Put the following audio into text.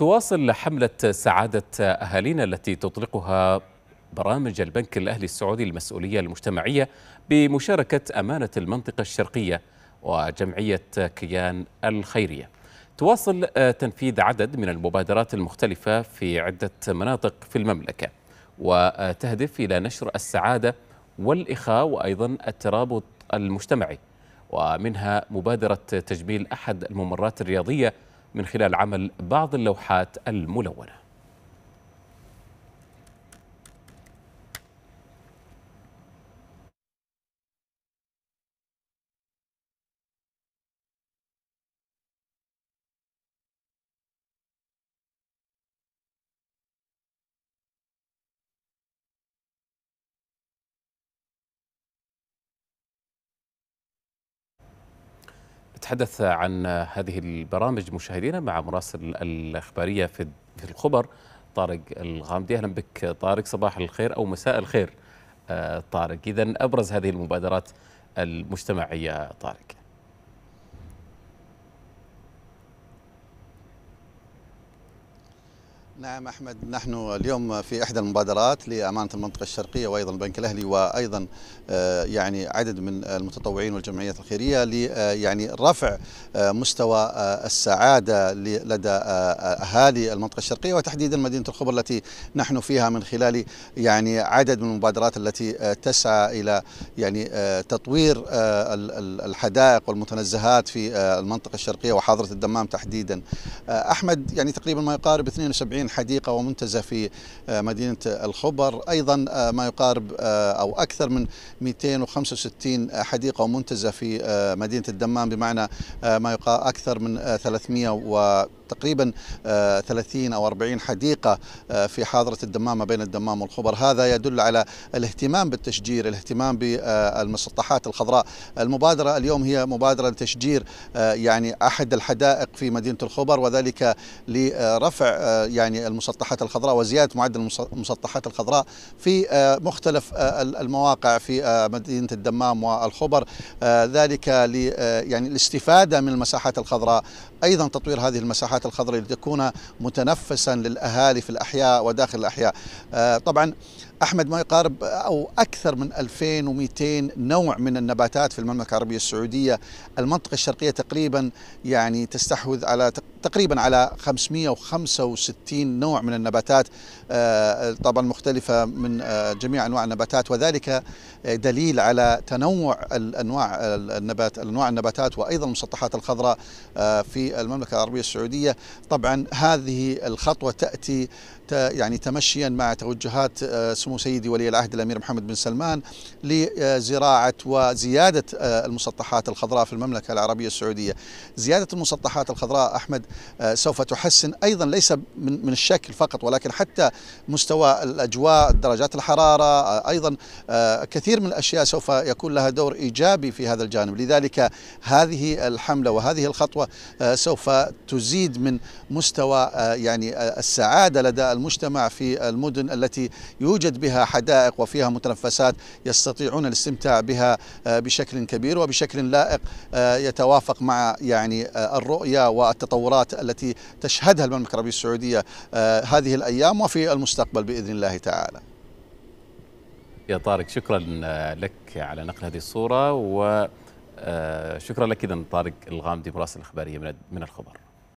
تواصل حملة سعادة أهالينا التي تطلقها برامج البنك الأهلي السعودي للمسؤولية المجتمعية بمشاركة أمانة المنطقة الشرقية وجمعية كيان الخيرية تواصل آه، تنفيذ عدد من المبادرات المختلفة في عدة مناطق في المملكة وتهدف إلى نشر السعادة والإخاء وأيضا الترابط المجتمعي ومنها مبادرة تجميل أحد الممرات الرياضية من خلال عمل بعض اللوحات الملونه نتحدث عن هذه البرامج مشاهدينا مع مراسل الإخبارية في في الخبر طارق الغامدي أهلا بك طارق صباح الخير أو مساء الخير آه، طارق إذا أبرز هذه المبادرات المجتمعية طارق نعم احمد نحن اليوم في احدى المبادرات لامانه المنطقه الشرقيه وايضا البنك الاهلي وايضا آه، يعني عدد من المتطوعين والجمعيات الخيريه ل آه، يعني رفع آه، مستوى السعاده لدى اهالي المنطقه الشرقيه وتحديدا مدينه الخبر التي نحن فيها من خلال يعني عدد من المبادرات التي تسعى الى يعني تطوير الحدائق والمتنزهات في المنطقه الشرقيه وحاضره الدمام تحديدا احمد يعني تقريبا ما يقارب 72 حديقة ومنتزه في آه، مدينة الخبر أيضا آه، ما يقارب آه، أو أكثر من 265 حديقة ومنتزه في مدينة الدمام بمعنى ما يقارب أكثر من 300 و تقريبا 30 آه، أو 40 حديقة آه، في حاضرة الدمام بين الدمام والخبر هذا يدل على الاهتمام بالتشجير الاهتمام بالمسطحات الخضراء المبادرة اليوم هي مبادرة لتشجير آه، يعني أحد الحدائق في مدينة الخبر وذلك لرفع يعني المسطحات الخضراء وزيادة معدل المسطحات الخضراء في مختلف المواقع في مدينة الدمام والخبر ذلك يعني الاستفادة من المساحات الخضراء أيضا تطوير هذه المساحات القطاعات الخضراء لتكون متنفسا للاهالي في الاحياء وداخل الاحياء آه، طبعا أحمد ما يقارب أو أكثر من 2200 نوع من النباتات في المملكة العربية السعودية المنطقة الشرقية تقريبا يعني تستحوذ على تقريبا على 565 نوع من النباتات آه، طبعا مختلفة من آه، جميع أنواع النباتات وذلك دليل على تنوع الأنواع النبات أنواع النباتات وأيضا المسطحات الخضراء آه، في المملكة العربية السعودية طبعا هذه الخطوة تأتي يعني تمشيا مع توجهات سمو سمو سيدي ولي العهد الامير محمد بن سلمان لزراعه وزياده آه، المسطحات الخضراء في المملكه العربيه السعوديه. زياده المسطحات الخضراء احمد آه، سوف تحسن ايضا ليس من من الشكل فقط ولكن حتى مستوى الاجواء، درجات الحراره، آه، ايضا كثير من الاشياء سوف يكون لها دور ايجابي في هذا الجانب، لذلك هذه الحمله وهذه الخطوه سوف تزيد من مستوى يعني السعاده لدى المجتمع في المدن التي يوجد بها حدائق وفيها متنفسات يستطيعون الاستمتاع بها آه، بشكل كبير وبشكل لائق آه، يتوافق مع يعني آه، الرؤية والتطورات التي تشهدها المملكة العربية السعودية هذه الأيام وفي المستقبل بإذن الله تعالى يا طارق شكرا لك على نقل هذه الصورة وشكرا لك إذا طارق الغامدي مراسل الإخبارية من الخبر